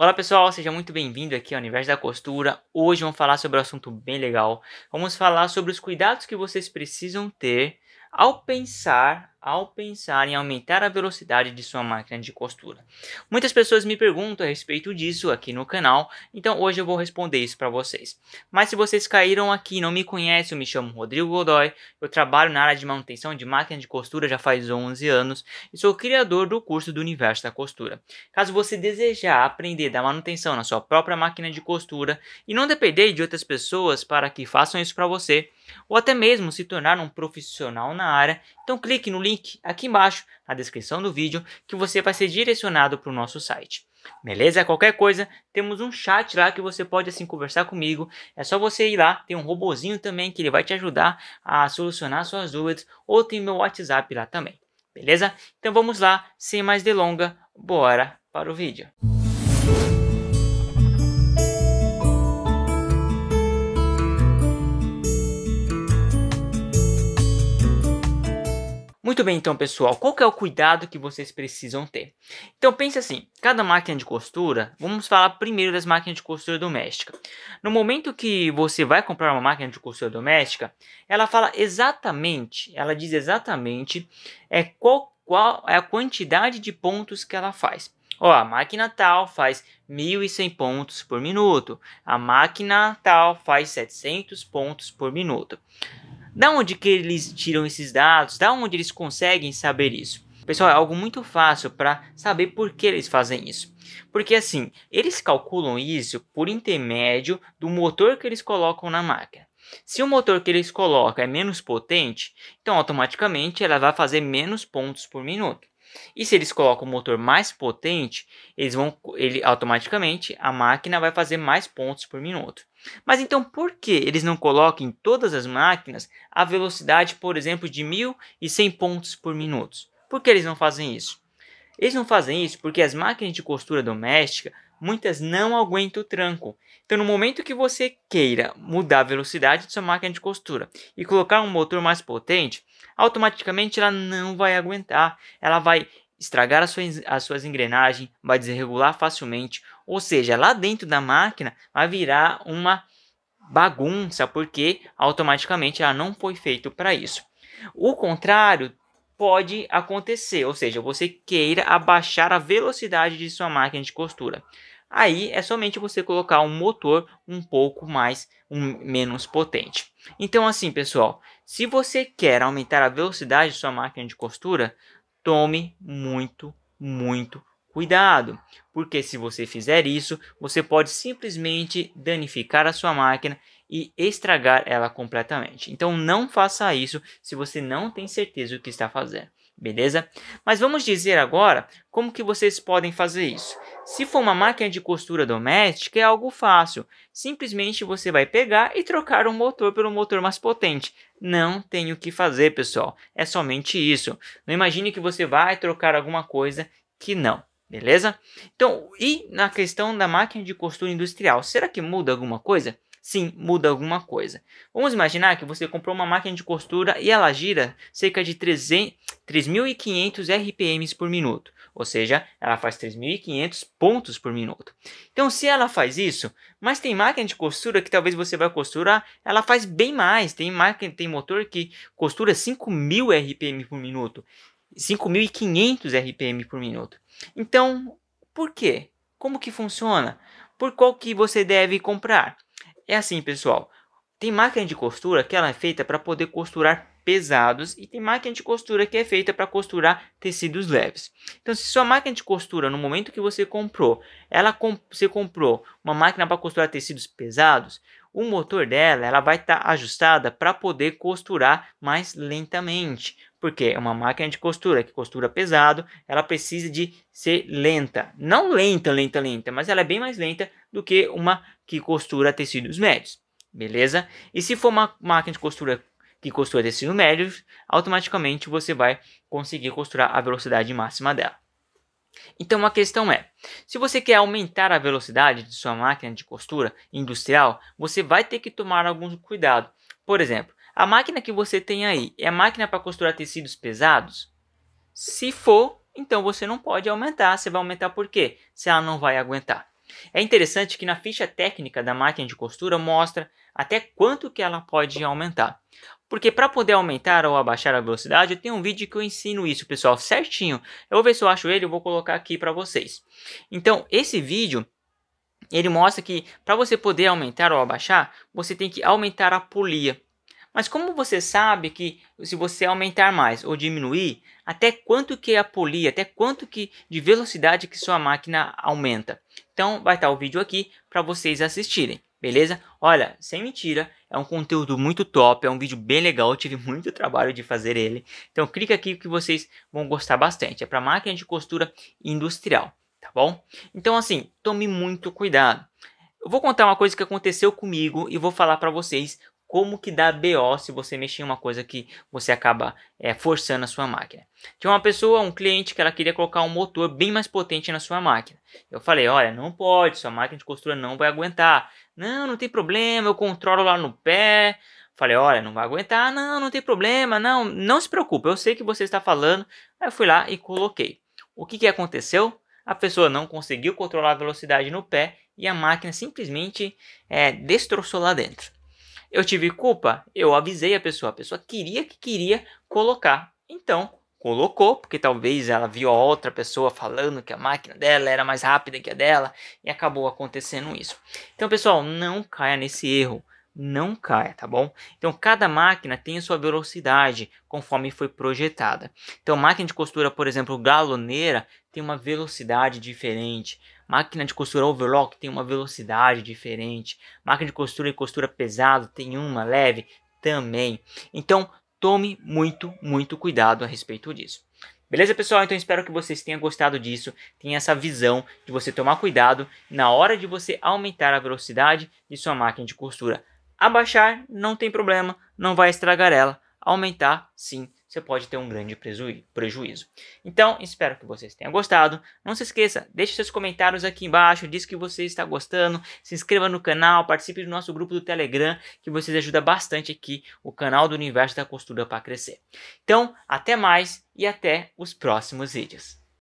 Olá pessoal, seja muito bem-vindo aqui ao Universo da Costura. Hoje vamos falar sobre um assunto bem legal. Vamos falar sobre os cuidados que vocês precisam ter ao pensar ao pensar em aumentar a velocidade de sua máquina de costura. Muitas pessoas me perguntam a respeito disso aqui no canal, então hoje eu vou responder isso para vocês. Mas se vocês caíram aqui e não me conhecem, eu me chamo Rodrigo Godoy, eu trabalho na área de manutenção de máquina de costura já faz 11 anos e sou criador do curso do Universo da Costura. Caso você desejar aprender da manutenção na sua própria máquina de costura e não depender de outras pessoas para que façam isso para você, ou até mesmo se tornar um profissional na área, então clique no link link aqui embaixo na descrição do vídeo que você vai ser direcionado para o nosso site. Beleza? Qualquer coisa, temos um chat lá que você pode assim conversar comigo. É só você ir lá, tem um robozinho também que ele vai te ajudar a solucionar suas dúvidas ou tem meu WhatsApp lá também. Beleza? Então vamos lá, sem mais delonga, bora para o vídeo. Muito bem, então, pessoal, qual é o cuidado que vocês precisam ter? Então, pense assim, cada máquina de costura, vamos falar primeiro das máquinas de costura doméstica. No momento que você vai comprar uma máquina de costura doméstica, ela fala exatamente, ela diz exatamente é qual, qual é a quantidade de pontos que ela faz. Ó, a máquina tal faz 1.100 pontos por minuto, a máquina tal faz 700 pontos por minuto. Da onde que eles tiram esses dados? Da onde eles conseguem saber isso? Pessoal, é algo muito fácil para saber por que eles fazem isso. Porque assim, eles calculam isso por intermédio do motor que eles colocam na máquina. Se o motor que eles colocam é menos potente, então automaticamente ela vai fazer menos pontos por minuto. E se eles colocam o motor mais potente, eles vão, ele, automaticamente a máquina vai fazer mais pontos por minuto. Mas então por que eles não colocam em todas as máquinas a velocidade, por exemplo, de 1.100 pontos por minuto? Por que eles não fazem isso? Eles não fazem isso porque as máquinas de costura doméstica, muitas não aguentam o tranco. Então no momento que você queira mudar a velocidade de sua máquina de costura e colocar um motor mais potente, automaticamente ela não vai aguentar, ela vai estragar as suas, as suas engrenagens, vai desregular facilmente ou seja, lá dentro da máquina vai virar uma bagunça, porque automaticamente ela não foi feita para isso. O contrário pode acontecer, ou seja, você queira abaixar a velocidade de sua máquina de costura. Aí é somente você colocar um motor um pouco mais, um, menos potente. Então assim pessoal, se você quer aumentar a velocidade de sua máquina de costura, tome muito, muito Cuidado, porque se você fizer isso, você pode simplesmente danificar a sua máquina e estragar ela completamente. Então não faça isso se você não tem certeza do que está fazendo. Beleza? Mas vamos dizer agora como que vocês podem fazer isso. Se for uma máquina de costura doméstica, é algo fácil. Simplesmente você vai pegar e trocar um motor pelo motor mais potente. Não tem o que fazer, pessoal. É somente isso. Não imagine que você vai trocar alguma coisa que não. Beleza? Então, e na questão da máquina de costura industrial, será que muda alguma coisa? Sim, muda alguma coisa. Vamos imaginar que você comprou uma máquina de costura e ela gira cerca de 3.500 RPMs por minuto, ou seja, ela faz 3.500 pontos por minuto. Então, se ela faz isso, mas tem máquina de costura que talvez você vai costurar, ela faz bem mais. Tem máquina, tem motor que costura 5.000 RPM por minuto. 5.500 RPM por minuto. Então, por quê? Como que funciona? Por qual que você deve comprar? É assim, pessoal. Tem máquina de costura que ela é feita para poder costurar pesados e tem máquina de costura que é feita para costurar tecidos leves. Então, se sua máquina de costura no momento que você comprou, ela comp você comprou uma máquina para costurar tecidos pesados, o motor dela ela vai estar tá ajustada para poder costurar mais lentamente, porque é uma máquina de costura que costura pesado, ela precisa de ser lenta. Não lenta, lenta, lenta, mas ela é bem mais lenta do que uma que costura tecidos médios, beleza? E se for uma máquina de costura que costura tecidos médios, automaticamente você vai conseguir costurar a velocidade máxima dela. Então a questão é: se você quer aumentar a velocidade de sua máquina de costura industrial, você vai ter que tomar algum cuidado. Por exemplo, a máquina que você tem aí é a máquina para costurar tecidos pesados? Se for, então você não pode aumentar. Você vai aumentar por quê? Se ela não vai aguentar. É interessante que na ficha técnica da máquina de costura mostra até quanto que ela pode aumentar. Porque para poder aumentar ou abaixar a velocidade, eu tenho um vídeo que eu ensino isso, pessoal, certinho. Eu vou ver se eu acho ele, eu vou colocar aqui para vocês. Então, esse vídeo, ele mostra que para você poder aumentar ou abaixar, você tem que aumentar a polia. Mas como você sabe que se você aumentar mais ou diminuir, até quanto que a polia, até quanto que de velocidade que sua máquina aumenta? Então vai estar o vídeo aqui para vocês assistirem. Beleza? Olha, sem mentira, é um conteúdo muito top, é um vídeo bem legal, eu tive muito trabalho de fazer ele. Então clica aqui que vocês vão gostar bastante. É para máquina de costura industrial, tá bom? Então assim, tome muito cuidado. Eu vou contar uma coisa que aconteceu comigo e vou falar para vocês como que dá BO se você mexer em uma coisa que você acaba é, forçando a sua máquina. Tinha uma pessoa, um cliente, que ela queria colocar um motor bem mais potente na sua máquina. Eu falei, olha, não pode, sua máquina de costura não vai aguentar. Não, não tem problema, eu controlo lá no pé. Falei, olha, não vai aguentar, não, não tem problema, não, não se preocupe, eu sei que você está falando. Aí eu fui lá e coloquei. O que, que aconteceu? A pessoa não conseguiu controlar a velocidade no pé e a máquina simplesmente é, destroçou lá dentro. Eu tive culpa? Eu avisei a pessoa. A pessoa queria que queria colocar. Então, colocou, porque talvez ela viu a outra pessoa falando que a máquina dela era mais rápida que a dela e acabou acontecendo isso. Então, pessoal, não caia nesse erro. Não caia, tá bom? Então, cada máquina tem sua velocidade conforme foi projetada. Então, máquina de costura, por exemplo, galoneira, tem uma velocidade diferente. Máquina de costura overlock tem uma velocidade diferente. Máquina de costura e costura pesado tem uma leve também. Então, tome muito, muito cuidado a respeito disso. Beleza, pessoal? Então espero que vocês tenham gostado disso, tenha essa visão de você tomar cuidado na hora de você aumentar a velocidade de sua máquina de costura. Abaixar não tem problema, não vai estragar ela. Aumentar, sim, você pode ter um grande prejuízo. Então, espero que vocês tenham gostado. Não se esqueça, deixe seus comentários aqui embaixo, diz que você está gostando, se inscreva no canal, participe do nosso grupo do Telegram, que vocês ajudam bastante aqui o canal do Universo da Costura para crescer. Então, até mais e até os próximos vídeos.